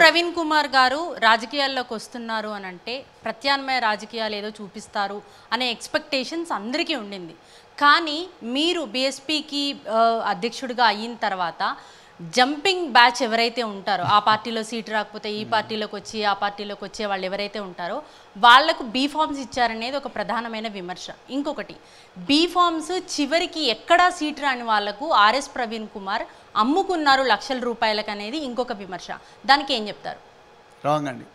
ప్రవీణ్ కుమార్ గారు రాజకీయాల్లోకి వస్తున్నారు అని అంటే ప్రత్యామ్నాయ రాజకీయాలు ఏదో చూపిస్తారు అనే ఎక్స్పెక్టేషన్స్ అందరికీ ఉండింది కానీ మీరు బీఎస్పీకి అధ్యక్షుడిగా అయిన తర్వాత జంపింగ్ బ్యాచ్ ఎవరైతే ఉంటారో ఆ పార్టీలో సీట్ రాకపోతే ఈ పార్టీలోకి వచ్చి ఆ పార్టీలోకి వచ్చే వాళ్ళు ఎవరైతే ఉంటారో వాళ్లకు బీ ఫార్మ్స్ ఇచ్చారనేది ఒక ప్రధానమైన విమర్శ ఇంకొకటి బీ ఫార్మ్స్ చివరికి ఎక్కడా సీట్ రాని వాళ్లకు ఆర్ఎస్ ప్రవీణ్ కుమార్ అమ్ముకున్నారు లక్షల రూపాయలకు అనేది ఇంకొక విమర్శ దానికి ఏం చెప్తారు రాంగ్ అండి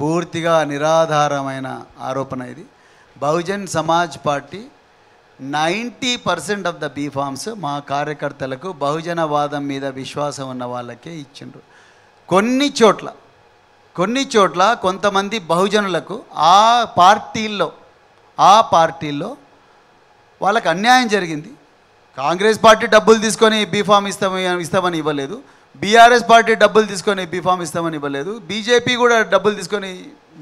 పూర్తిగా నిరాధారమైన ఆరోపణ ఇది Bahujan Samaj party ninety percent of the B forms మా కార్యకర్తలకు బహుజనవాదం మీద విశ్వాసం ఉన్న వాళ్ళకే ఇచ్చిండ్రు కొన్ని చోట్ల కొన్ని చోట్ల కొంతమంది బహుజనులకు ఆ పార్టీల్లో ఆ పార్టీల్లో వాళ్ళకు అన్యాయం జరిగింది కాంగ్రెస్ పార్టీ డబ్బులు తీసుకొని బీఫామ్ ఇస్తామని ఇస్తామని ఇవ్వలేదు బీఆర్ఎస్ పార్టీ డబ్బులు తీసుకొని బీఫామ్ ఇస్తామని ఇవ్వలేదు బీజేపీ కూడా డబ్బులు తీసుకొని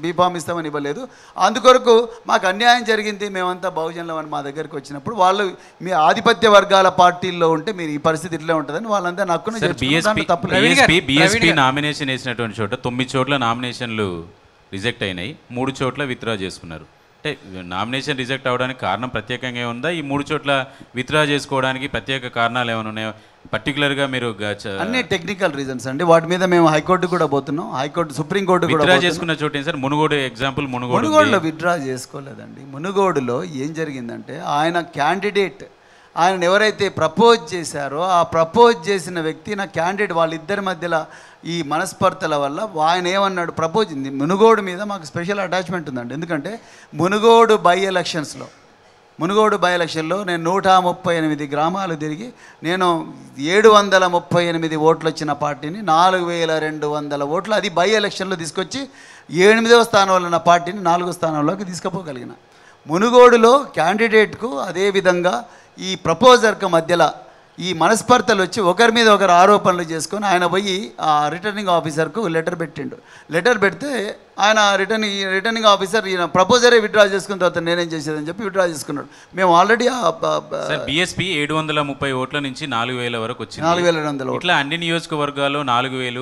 బీఫామ్ ఇస్తామని ఇవ్వలేదు అందుకొరకు మాకు అన్యాయం జరిగింది మేమంతా బహుజనులం అని మా దగ్గరికి వచ్చినప్పుడు వాళ్ళు మీ ఆధిపత్య వర్గాల పార్టీల్లో ఉంటే మీరు ఈ పరిస్థితి ఇట్లా ఉంటుందని వాళ్ళంతా నాకు బీఎస్పీ నామినేషన్ వేసినటువంటి చోట తొమ్మిది చోట్ల నామినేషన్లు రిజెక్ట్ అయినాయి మూడు చోట్ల విత్డ్రా చేసుకున్నారు అంటే నామినేషన్ రిజెక్ట్ అవ్వడానికి కారణం ప్రత్యేకంగా ఏముందా ఈ మూడు చోట్ల విత్డ్రా చేసుకోవడానికి ప్రత్యేక కారణాలు ఏమైనా ఉన్నాయో పర్టికులర్గా మీరు అన్ని టెక్నికల్ రీజన్స్ అండి వాటి మీద మేము హైకోర్టు కూడా పోతున్నాం హైకోర్టు సుప్రీంకోర్టు విత్డ్రా చేసుకున్న చోట సార్ మునుగోడు ఎగ్జాంపుల్ మునుగోడు మునుగోడులో విత్డ్రా చేసుకోలేదండి మునుగోడులో ఏం జరిగిందంటే ఆయన క్యాండిడేట్ ఆయన ఎవరైతే ప్రపోజ్ చేశారో ఆ ప్రపోజ్ చేసిన వ్యక్తి నా క్యాండిడేట్ వాళ్ళిద్దరి మధ్యలో ఈ మనస్పర్తల వల్ల ఆయన ఏమన్నాడు ప్రపోజ్ మునుగోడు మీద మాకు స్పెషల్ అటాచ్మెంట్ ఉందండి ఎందుకంటే మునుగోడు బై ఎలక్షన్స్లో మునుగోడు బై ఎలక్షన్లో నేను నూట ముప్పై ఎనిమిది గ్రామాలు తిరిగి నేను ఏడు వందల ముప్పై ఎనిమిది ఓట్లు వచ్చిన పార్టీని నాలుగు వేల రెండు వందల ఓట్లు అది బై ఎలక్షన్లో తీసుకొచ్చి ఎనిమిదవ స్థానంలో ఉన్న పార్టీని నాలుగో స్థానంలోకి తీసుకుపోగలిగిన మునుగోడులో క్యాండిడేట్కు అదేవిధంగా ఈ ప్రపోజర్కి మధ్యలో ఈ మనస్పర్ధలు వచ్చి ఒకరి మీద ఒకరు ఆరోపణలు చేసుకొని ఆయన పోయి ఆ రిటర్నింగ్ ఆఫీసర్కు లెటర్ పెట్టిండు లెటర్ పెడితే ఆయన రిటర్న్ రిటర్నింగ్ ఆఫీసర్ ఈయన ప్రపోజరే విత్డ్రా చేసుకున్న తర్వాత నేనేం చేసేదని చెప్పి విత్డ్రా చేసుకున్నాడు మేము ఆల్రెడీ బిఎస్పీ ఏడు వందల ముప్పై ఓట్ల నుంచి నాలుగు వేల వరకు వచ్చింది నాలుగు వేల ఇట్లా అన్ని నియోజకవర్గాల్లో నాలుగు వేలు